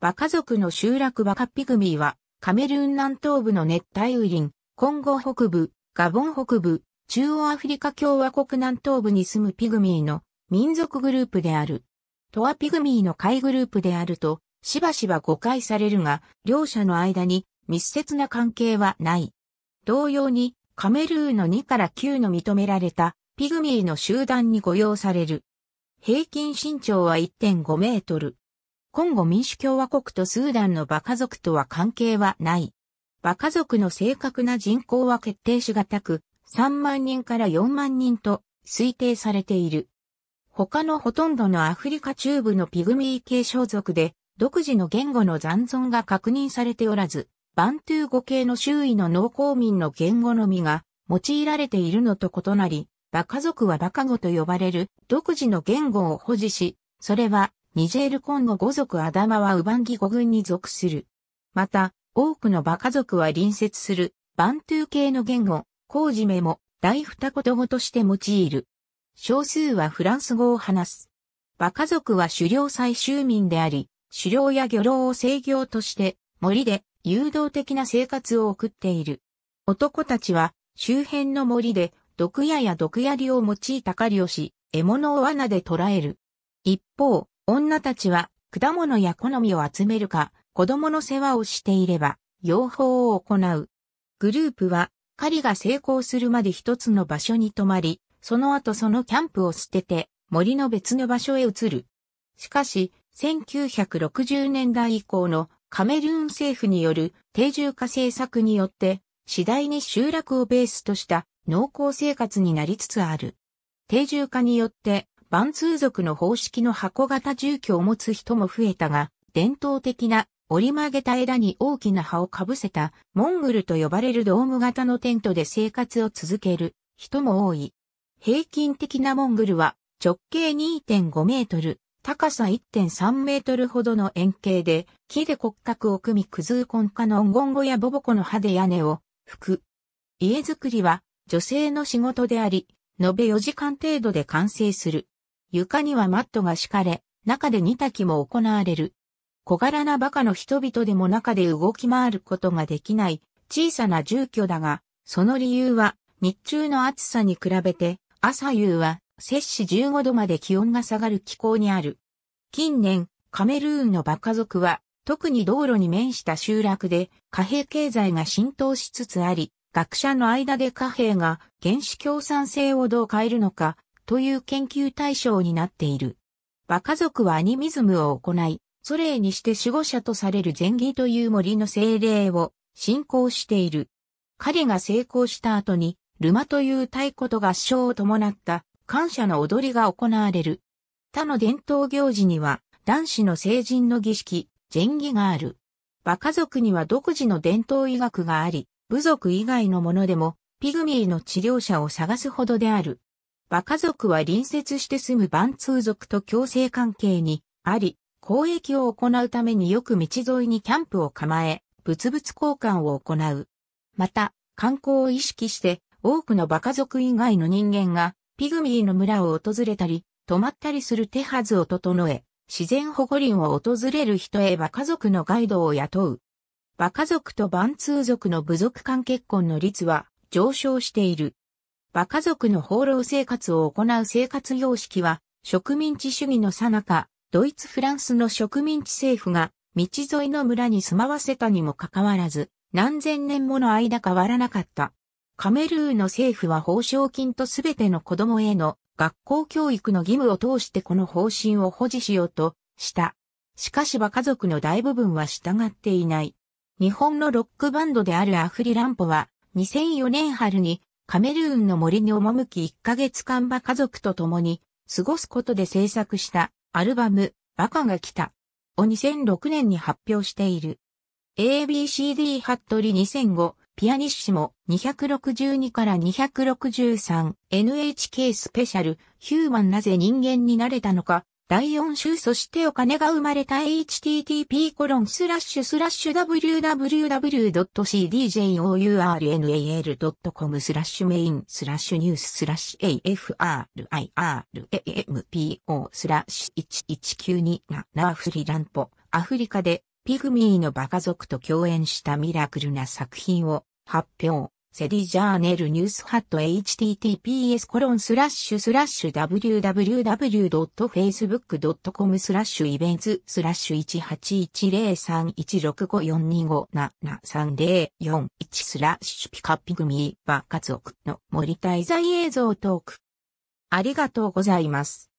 バカ族の集落バカピグミーは、カメルーン南東部の熱帯雨林、コンゴ北部、ガボン北部、中央アフリカ共和国南東部に住むピグミーの民族グループである。トアピグミーの会グループであると、しばしば誤解されるが、両者の間に密接な関係はない。同様に、カメルーンの2から9の認められたピグミーの集団に御用される。平均身長は1.5メートル。コンゴ民主共和国とスーダンのバカ族とは関係はない。バカ族の正確な人口は決定しがたく、3万人から4万人と推定されている。他のほとんどのアフリカ中部のピグミー系小族で、独自の言語の残存が確認されておらず、バントゥー語系の周囲の農耕民の言語のみが用いられているのと異なり、バカ族はバカ語と呼ばれる独自の言語を保持し、それはニジェールコンゴ語族アダマはウバンギ語群に属する。また、多くのバカ族は隣接するバントゥー系の言語、コウジメも大二言語として用いる。少数はフランス語を話す。バカ族は狩猟採集民であり、狩猟や漁労を制業として森で誘導的な生活を送っている。男たちは周辺の森で毒矢や毒槍を用いた狩りをし、獲物を罠で捕らえる。一方、女たちは果物や好みを集めるか、子供の世話をしていれば、養蜂を行う。グループは狩りが成功するまで一つの場所に泊まり、その後そのキャンプを捨てて森の別の場所へ移る。しかし、1960年代以降のカメルーン政府による定住化政策によって次第に集落をベースとした農耕生活になりつつある。定住化によって万通族の方式の箱型住居を持つ人も増えたが、伝統的な折り曲げた枝に大きな葉をかぶせたモングルと呼ばれるドーム型のテントで生活を続ける人も多い。平均的なモングルは直径2.5メートル、高さ1.3メートルほどの円形で木で骨格を組みクズーコンカのンゴンゴやボボコの葉で屋根を拭く。家づくりは女性の仕事であり、延べ4時間程度で完成する。床にはマットが敷かれ、中で煮炊きも行われる。小柄なバカの人々でも中で動き回ることができない小さな住居だが、その理由は日中の暑さに比べて朝夕は摂氏15度まで気温が下がる気候にある。近年、カメルーンのバカ族は特に道路に面した集落で貨幣経済が浸透しつつあり、学者の間で貨幣が原子共産性をどう変えるのかという研究対象になっている。馬家族はアニミズムを行い、祖霊にして守護者とされる前儀という森の精霊を信仰している。彼が成功した後に、ルマという太鼓と合唱を伴った感謝の踊りが行われる。他の伝統行事には男子の成人の儀式、前儀がある。馬家族には独自の伝統医学があり、部族以外のものでもピグミーの治療者を探すほどである。馬家族は隣接して住む万通族と共生関係にあり、交易を行うためによく道沿いにキャンプを構え、物々交換を行う。また、観光を意識して、多くの馬家族以外の人間が、ピグミーの村を訪れたり、泊まったりする手はずを整え、自然保護林を訪れる人へ馬家族のガイドを雇う。馬家族と万通族の部族間結婚の率は上昇している。馬家族の放浪生活を行う生活様式は、植民地主義の最中、ドイツ・フランスの植民地政府が、道沿いの村に住まわせたにもかかわらず、何千年もの間変わらなかった。カメルーの政府は報奨金とすべての子供への学校教育の義務を通してこの方針を保持しようとした。しかし馬家族の大部分は従っていない。日本のロックバンドであるアフリランポは2004年春にカメルーンの森に赴き1ヶ月間は家族と共に過ごすことで制作したアルバム、バカが来た。を2006年に発表している。ABCD ハットリ2005、ピアニッシモ262から 263NHK スペシャル、ヒューマンなぜ人間になれたのか、第4週そしてお金が生まれた http://www.cdjournal.com スラッシュメインスラッシュニューススラッシュ AFRIRAMPO スラッシュ11927フリランポアフリカでピグミーのバカ族と共演したミラクルな作品を発表。セディジャーネルニュースハット https コロンスラッシュスラッシュ www.facebook.com スラッシュイベントスラッシュ1810316542577304スラッシュピカピグミーバカツオクの森滞在映像トーク。ありがとうございます。